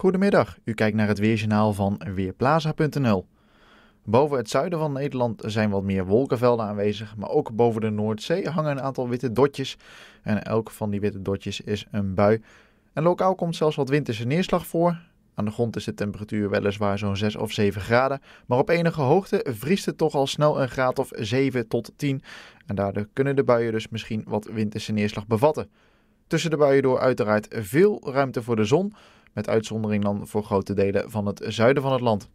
Goedemiddag, u kijkt naar het weerjournaal van Weerplaza.nl. Boven het zuiden van Nederland zijn wat meer wolkenvelden aanwezig, maar ook boven de Noordzee hangen een aantal witte dotjes. En elk van die witte dotjes is een bui. En lokaal komt zelfs wat winterse neerslag voor. Aan de grond is de temperatuur weliswaar zo'n 6 of 7 graden, maar op enige hoogte vriest het toch al snel een graad of 7 tot 10. En daardoor kunnen de buien dus misschien wat winterse neerslag bevatten. Tussen de buien door uiteraard veel ruimte voor de zon met uitzondering dan voor grote delen van het zuiden van het land.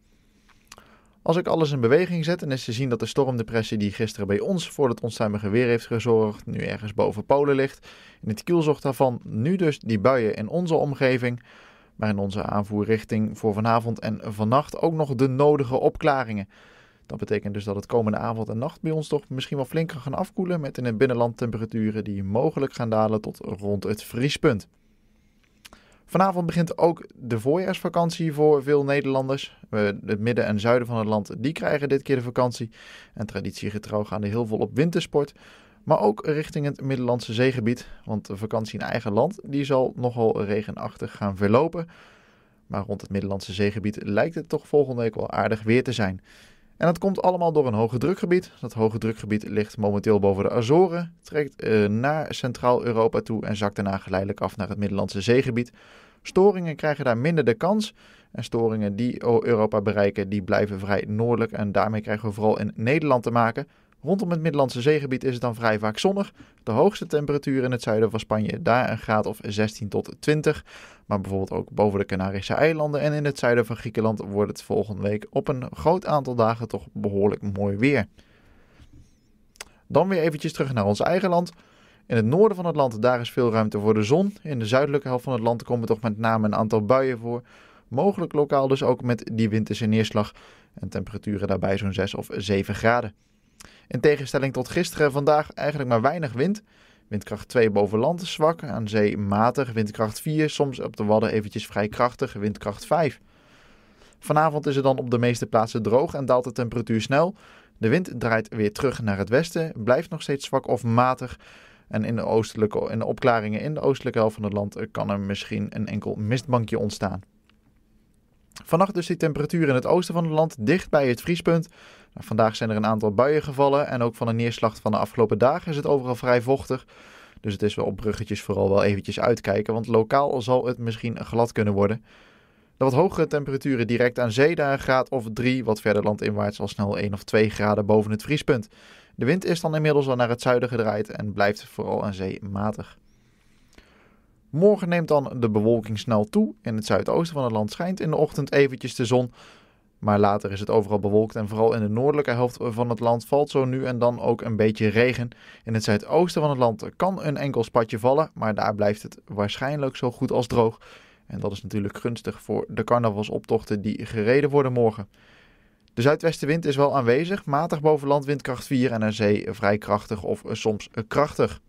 Als ik alles in beweging zet, en is te zien dat de stormdepressie die gisteren bij ons voor het onstuimige weer heeft gezorgd, nu ergens boven Polen ligt. In het kielzocht daarvan nu dus die buien in onze omgeving, maar in onze aanvoerrichting voor vanavond en vannacht ook nog de nodige opklaringen. Dat betekent dus dat het komende avond en nacht bij ons toch misschien wel flink gaan afkoelen met in het binnenland temperaturen die mogelijk gaan dalen tot rond het vriespunt. Vanavond begint ook de voorjaarsvakantie voor veel Nederlanders. Het midden en zuiden van het land die krijgen dit keer de vakantie. En traditiegetrouw gaan er heel veel op wintersport. Maar ook richting het Middellandse zeegebied. Want de vakantie in eigen land die zal nogal regenachtig gaan verlopen. Maar rond het Middellandse zeegebied lijkt het toch volgende week wel aardig weer te zijn. En dat komt allemaal door een hoge drukgebied. Dat hoge drukgebied ligt momenteel boven de Azoren, trekt eh, naar Centraal-Europa toe en zakt daarna geleidelijk af naar het Middellandse zeegebied. Storingen krijgen daar minder de kans. En storingen die Europa bereiken, die blijven vrij noordelijk. En daarmee krijgen we vooral in Nederland te maken. Rondom het Middellandse zeegebied is het dan vrij vaak zonnig. De hoogste temperatuur in het zuiden van Spanje daar een graad of 16 tot 20. Maar bijvoorbeeld ook boven de Canarische eilanden en in het zuiden van Griekenland wordt het volgende week op een groot aantal dagen toch behoorlijk mooi weer. Dan weer eventjes terug naar ons eigen land. In het noorden van het land daar is veel ruimte voor de zon. In de zuidelijke helft van het land komen toch met name een aantal buien voor. Mogelijk lokaal dus ook met die winterse neerslag. En temperaturen daarbij zo'n 6 of 7 graden. In tegenstelling tot gisteren, vandaag eigenlijk maar weinig wind. Windkracht 2 boven land is zwak, aan zee matig, windkracht 4, soms op de wadden eventjes vrij krachtig, windkracht 5. Vanavond is het dan op de meeste plaatsen droog en daalt de temperatuur snel. De wind draait weer terug naar het westen, blijft nog steeds zwak of matig. En in de, oostelijke, in de opklaringen in de oostelijke helft van het land kan er misschien een enkel mistbankje ontstaan. Vannacht dus die temperatuur in het oosten van het land dicht bij het vriespunt. Nou, vandaag zijn er een aantal buien gevallen en ook van de neerslag van de afgelopen dagen is het overal vrij vochtig. Dus het is wel op bruggetjes vooral wel eventjes uitkijken, want lokaal zal het misschien glad kunnen worden. De wat hogere temperaturen direct aan zee, daar een graad of 3, wat verder landinwaarts al snel 1 of 2 graden boven het vriespunt. De wind is dan inmiddels al naar het zuiden gedraaid en blijft vooral aan zee matig. Morgen neemt dan de bewolking snel toe. In het zuidoosten van het land schijnt in de ochtend eventjes de zon. Maar later is het overal bewolkt en vooral in de noordelijke helft van het land valt zo nu en dan ook een beetje regen. In het zuidoosten van het land kan een enkel spatje vallen, maar daar blijft het waarschijnlijk zo goed als droog. En dat is natuurlijk gunstig voor de carnavalsoptochten die gereden worden morgen. De zuidwestenwind is wel aanwezig, matig boven landwindkracht windkracht 4 en aan zee vrij krachtig of soms krachtig.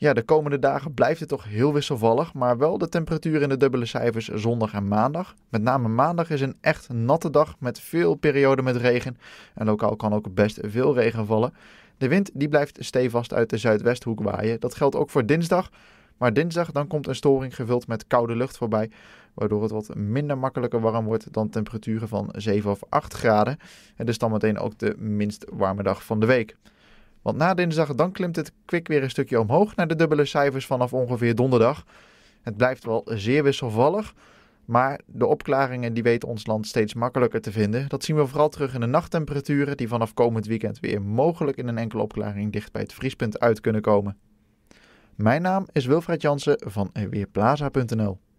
Ja, de komende dagen blijft het toch heel wisselvallig, maar wel de temperaturen in de dubbele cijfers zondag en maandag. Met name maandag is een echt natte dag met veel perioden met regen en lokaal kan ook best veel regen vallen. De wind die blijft stevast uit de zuidwesthoek waaien. Dat geldt ook voor dinsdag. Maar dinsdag dan komt een storing gevuld met koude lucht voorbij, waardoor het wat minder makkelijker warm wordt dan temperaturen van 7 of 8 graden. En dus dan meteen ook de minst warme dag van de week. Want na dinsdag dan klimt het kwik weer een stukje omhoog naar de dubbele cijfers vanaf ongeveer donderdag. Het blijft wel zeer wisselvallig, maar de opklaringen die weet ons land steeds makkelijker te vinden. Dat zien we vooral terug in de nachttemperaturen die vanaf komend weekend weer mogelijk in een enkele opklaring dicht bij het vriespunt uit kunnen komen. Mijn naam is Wilfred Jansen van Weerplaza.nl.